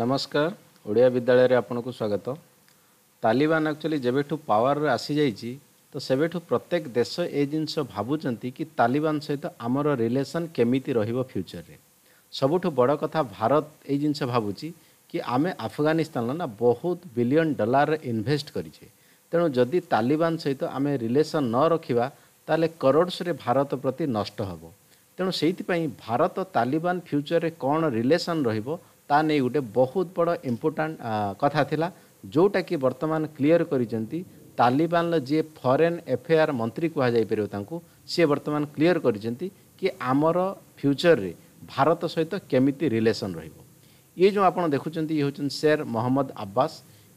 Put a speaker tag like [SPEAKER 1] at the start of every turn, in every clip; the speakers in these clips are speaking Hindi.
[SPEAKER 1] ନମସ୍କାର ଓଡ଼ିଆ ବିଦ୍ୟାଳୟରେ ଆପଣଙ୍କୁ ସ୍ୱାଗତ ତାଲିବାନ ଆକ୍ଚୁଆଲି ଯେବେଠୁ ପାୱାରରେ ଆସିଯାଇଛି ତ ସେବେଠୁ ପ୍ରତ୍ୟେକ ଦେଶ ଏ ଜିନିଷ ଭାବୁଛନ୍ତି କି ତାଲିବାନ ସହିତ ଆମର ରିଲେସନ୍ କେମିତି ରହିବ ଫ୍ୟୁଚର୍ରେ ସବୁଠୁ ବଡ଼ କଥା ଭାରତ ଏଇ ଜିନିଷ ଭାବୁଛି କି ଆମେ ଆଫଗାନିସ୍ତାନର ନା ବହୁତ ବିଲିଅନ୍ ଡଲାରରେ ଇନଭେଷ୍ଟ କରିଛେ ତେଣୁ ଯଦି ତାଲିବାନ ସହିତ ଆମେ ରିଲେସନ୍ ନ ରଖିବା ତାହେଲେ କରୋଡ଼ସରେ ଭାରତ ପ୍ରତି ନଷ୍ଟ ହେବ ତେଣୁ ସେଇଥିପାଇଁ ଭାରତ ତାଲିବାନ ଫ୍ୟୁଚର୍ରେ କ'ଣ ରିଲେସନ୍ ରହିବ ତା ନେଇ ଗୋଟେ ବହୁତ ବଡ଼ ଇମ୍ପୋର୍ଟାଣ୍ଟ କଥା ଥିଲା ଯେଉଁଟାକି ବର୍ତ୍ତମାନ କ୍ଲିଅର କରିଛନ୍ତି ତାଲିବାନର ଯିଏ ଫରେନ୍ ଏଫେୟାର୍ ମନ୍ତ୍ରୀ କୁହାଯାଇପାରିବ ତାଙ୍କୁ ସିଏ ବର୍ତ୍ତମାନ କ୍ଲିଅର କରିଛନ୍ତି କି ଆମର ଫ୍ୟୁଚରରେ ଭାରତ ସହିତ କେମିତି ରିଲେସନ୍ ରହିବ ଇଏ ଯେଉଁ ଆପଣ ଦେଖୁଛନ୍ତି ଇଏ ହେଉଛନ୍ତି ଶେର୍ ମହମ୍ମଦ ଆବ୍ବାସ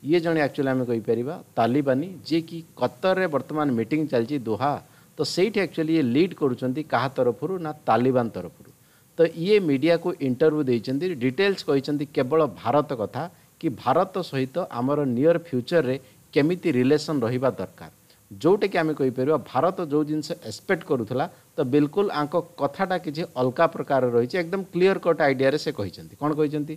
[SPEAKER 1] ଇଏ ଜଣେ ଆକ୍ଚୁଆଲି ଆମେ କହିପାରିବା ତାଲିବାନୀ ଯିଏକି କତରରେ ବର୍ତ୍ତମାନ ମିଟିଂ ଚାଲିଛି ଦୋହା ତ ସେଇଠି ଆକ୍ଚୁଆଲି ଇଏ ଲିଡ୍ କରୁଛନ୍ତି କାହା ତରଫରୁ ନା ତାଲିବାନ ତରଫରୁ ତ ଇଏ ମିଡ଼ିଆକୁ ଇଣ୍ଟରଭ୍ୟୁ ଦେଇଛନ୍ତି ଡିଟେଲ୍ସ କହିଛନ୍ତି କେବଳ ଭାରତ କଥା କି ଭାରତ ସହିତ ଆମର ନିୟର ଫ୍ୟୁଚରରେ କେମିତି ରିଲେସନ୍ ରହିବା ଦରକାର ଯେଉଁଟାକି ଆମେ କହିପାରିବା ଭାରତ ଯେଉଁ ଜିନିଷ ଏକ୍ସପେକ୍ଟ କରୁଥିଲା ତ ବିଲକୁଲ ଆଙ୍କ କଥାଟା କିଛି ଅଲଗା ପ୍ରକାର ରହିଛି ଏକଦମ କ୍ଲିଅର କଟ୍ ଆଇଡ଼ିଆରେ ସେ କହିଛନ୍ତି କ'ଣ କହିଛନ୍ତି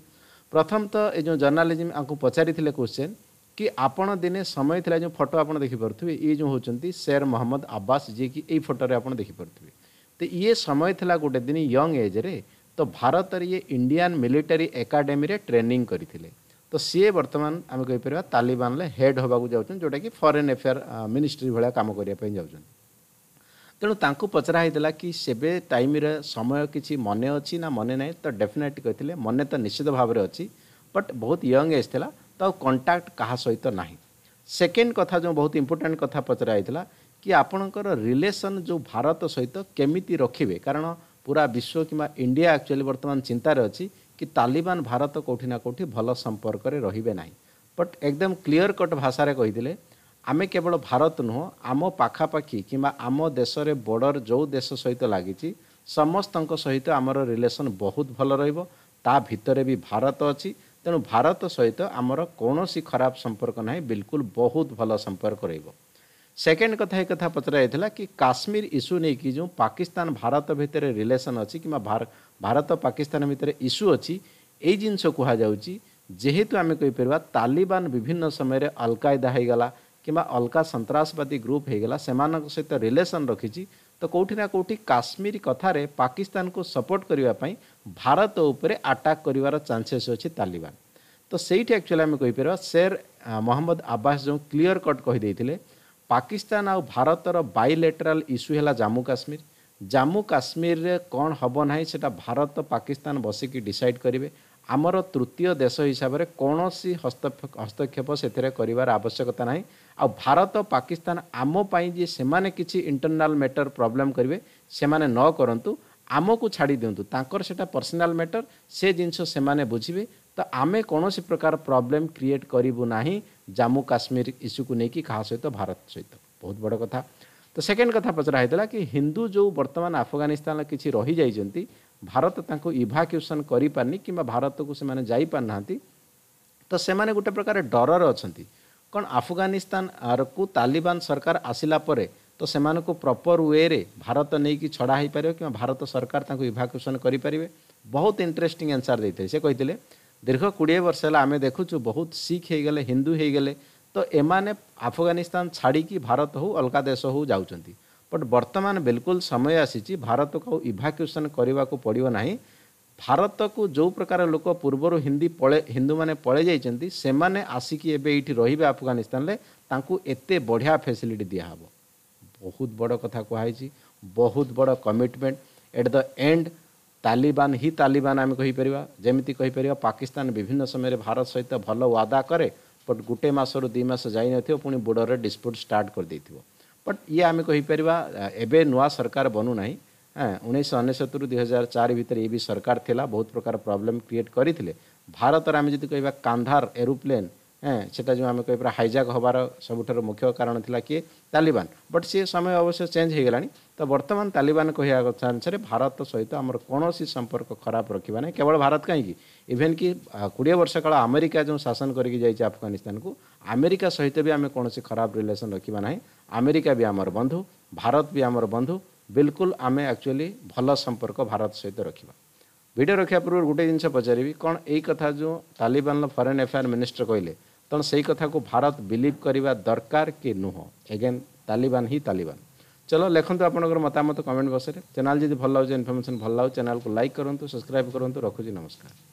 [SPEAKER 1] ପ୍ରଥମତଃ ଏ ଯେଉଁ ଜର୍ଣ୍ଣାଲିଜିମ୍ ଆଙ୍କୁ ପଚାରିଥିଲେ କ୍ୱେଶ୍ଚନ୍ କି ଆପଣ ଦିନେ ସମୟ ଥିଲା ଯେଉଁ ଫଟୋ ଆପଣ ଦେଖିପାରୁଥିବେ ଇଏ ଯେଉଁ ହେଉଛନ୍ତି ଶେର ମହମ୍ମଦ ଆବ୍ବାସ ଯିଏକି ଏଇ ଫଟୋରେ ଆପଣ ଦେଖିପାରୁଥିବେ ଇଏ ସମୟ ଥିଲା ଗୋଟେ ଦିନ ୟଙ୍ଗ ଏଜ୍ରେ ତ ଭାରତରେ ଇଏ ଇଣ୍ଡିଆନ୍ ମିଲିଟାରୀ ଏକାଡେମୀରେ ଟ୍ରେନିଂ କରିଥିଲେ ତ ସିଏ ବର୍ତ୍ତମାନ ଆମେ କହିପାରିବା ତାଲିବାନରେ ହେଡ୍ ହେବାକୁ ଯାଉଛନ୍ତି ଯେଉଁଟାକି ଫରେନ୍ ଏଫେୟାର୍ ମିନିଷ୍ଟ୍ରି ଭଳିଆ କାମ କରିବା ପାଇଁ ଯାଉଛନ୍ତି ତେଣୁ ତାଙ୍କୁ ପଚରା ହେଇଥିଲା କି ସେବେ ଟାଇମ୍ରେ ସମୟ କିଛି ମନେ ଅଛି ନା ମନେ ନାହିଁ ତ ଡେଫିନେଟ୍ କହିଥିଲେ ମନେ ତ ନିଶ୍ଚିତ ଭାବରେ ଅଛି ବଟ୍ ବହୁତ ୟଙ୍ଗ ଏଜ୍ ଥିଲା ତ ଆଉ କଣ୍ଟାକ୍ଟ କାହା ସହିତ ନାହିଁ ସେକେଣ୍ଡ କଥା ଯେଉଁ ବହୁତ ଇମ୍ପୋର୍ଟାଣ୍ଟ କଥା ପଚରା ହେଇଥିଲା କି ଆପଣଙ୍କର ରିଲେସନ୍ ଯେଉଁ ଭାରତ ସହିତ କେମିତି ରଖିବେ କାରଣ ପୁରା ବିଶ୍ୱ କିମ୍ବା ଇଣ୍ଡିଆ ଆକ୍ଚୁଆଲି ବର୍ତ୍ତମାନ ଚିନ୍ତାରେ ଅଛି କି ତାଲିବାନ ଭାରତ କେଉଁଠି ନା କେଉଁଠି ଭଲ ସମ୍ପର୍କରେ ରହିବେ ନାହିଁ ବଟ୍ ଏକଦମ କ୍ଲିଅର କଟ୍ ଭାଷାରେ କହିଥିଲେ ଆମେ କେବଳ ଭାରତ ନୁହଁ ଆମ ପାଖାପାଖି କିମ୍ବା ଆମ ଦେଶରେ ବର୍ଡ଼ର ଯେଉଁ ଦେଶ ସହିତ ଲାଗିଛି ସମସ୍ତଙ୍କ ସହିତ ଆମର ରିଲେସନ୍ ବହୁତ ଭଲ ରହିବ ତା ଭିତରେ ବି ଭାରତ ଅଛି ତେଣୁ ଭାରତ ସହିତ ଆମର କୌଣସି ଖରାପ ସମ୍ପର୍କ ନାହିଁ ବିଲକୁଲ ବହୁତ ଭଲ ସମ୍ପର୍କ ରହିବ सेकेंड कथा एक कथा पचरला कि काश्मीर इश्यू नहीं कि जो पाकिस्तान भारत भितर रिलेसन अच्छी कि भार, भारत पाकिस्तान भितर इश्यू अच्छी जिनस कहेतु आम कहीपर तालिबान विभिन्न समय अलकायदा होगा कि अलका सन्सवादी ग्रुप होगा से सहित तो रिलेसन रखी तो कौटिना कौटि काश्मीर कथार पाकिस्तान को सपोर्ट करने भारत उपर आटाक् कर चान्सेस अच्छे तालिबान तो सही एक्चुअली आम कहीपर शेर मोहम्मद आब्बास जो क्लीयर कट कही ପାକିସ୍ତାନ ଆଉ ଭାରତର ବାଇଲେଟରାଲ୍ ଇସ୍ୟୁ ହେଲା ଜାମ୍ମୁ କାଶ୍ମୀର ଜାମ୍ମୁ କାଶ୍ମୀରରେ କ'ଣ ହେବ ନାହିଁ ସେଇଟା ଭାରତ ପାକିସ୍ତାନ ବସିକି ଡିସାଇଡ଼୍ କରିବେ ଆମର ତୃତୀୟ ଦେଶ ହିସାବରେ କୌଣସି ହସ୍ତକ୍ଷେପ ସେଥିରେ କରିବାର ଆବଶ୍ୟକତା ନାହିଁ ଆଉ ଭାରତ ପାକିସ୍ତାନ ଆମ ପାଇଁ ଯେ ସେମାନେ କିଛି ଇଣ୍ଟରନାଲ୍ ମ୍ୟାଟର୍ ପ୍ରୋବ୍ଲେମ୍ କରିବେ ସେମାନେ ନ କରନ୍ତୁ ଆମକୁ ଛାଡ଼ି ଦିଅନ୍ତୁ ତାଙ୍କର ସେଇଟା ପର୍ସନାଲ୍ ମ୍ୟାଟର୍ ସେ ଜିନିଷ ସେମାନେ ବୁଝିବେ तो आमे कौन प्रकार प्रॉब्लम क्रिएट करू ना जम्मू काश्मीर इश्यू को लेकिन कहा सहित भारत सहित बहुत बड़ कथा तो सेकेंड कथा पचराइला कि हिंदू जो बर्तमान आफगानिस्तान किसी रही जाइंट भारत तक इभाक्युशन कर पारानी कि भारत को से पार ना तो से गोटे प्रकार डर अच्छा कौन आफगानिस्तान को तालिबान सरकार आसला तो से प्रपर वे भारत नहीं कि छड़ा हो पार कि भारत सरकार इभाक्युशन करें बहुत इंटरेस्टिंग आंसर देते से कही दीर्घ कोड़े वर्ष है आम देखु बहुत शिख हो गले हिंदू हो गले तो ये आफगानिस्तान छाड़ी भारत हो अलग देश हो जाऊँ बट बर्तमान बिल्कुल समय आसी भारत को इभाक्युशन करने को पड़ ना भारत को जो प्रकार लोक पूर्व हिंदी पले हिंदू मैंने पलि जाइंस आसिक रही आफगानिस्तान एत बढ़िया फैसिलिटी दिहब बहुत बड़ कथा कहुई बहुत बड़ commitment at the end Taliban ही तालिबान आम कहीपर जमी कहीपर पाकिस्तान विभिन्न समय भारत सहित भल वादा कै बट गोटे मसर दुईमास पुणी बोर्डर डिस्प्यूट स्टार्ट करदे थ बट ये आम कहीपर एवं नुआ सरकार बनूना उन्नीस अनेशत रु दुई हजार चार भितर ये सरकार थी बहुत प्रकार प्रोब्लेम क्रिएट करते भारत आम जी कह कांधार एरोप्लेन सेटा जो आम कह हाइजाक हबार सब मुख्य कारण था किए तालिबान बट सी समय अवश्य चेंज हो गला तो बर्तमान तालिबान कह अनुसार भारत सहित आम कौन संपर्क खराब रखा ना केवल भारत कहीं इभेन कि कोड़े वर्ष काल आमेरिका जो शासन करफगानिस्तान को आमेरिका सहित भी आम कौन खराब रिलेसन रखा ना आमेरिका भी आम बंधु भारत भी आम बंधु बिल्कुल आम एक्चुअली भल संपर्क भारत सहित रखा भिड रखा पूर्व गोटे जिन पचारि कौन एक कथा जो तालिबान फरेन एफेयर मिनिस्टर कहले तेणु से कथा को भारत बिलिव करने दरकार कि नुह एगेन तालिबान ही तालिबान चलो लिखुद आप मतामत कमेंट बक्स में चैनल जी भल लगे इनफर्मेसन भल लगे चैनल को लाइक करूँ सब्सक्राइब करूँ रखुच नमस्कार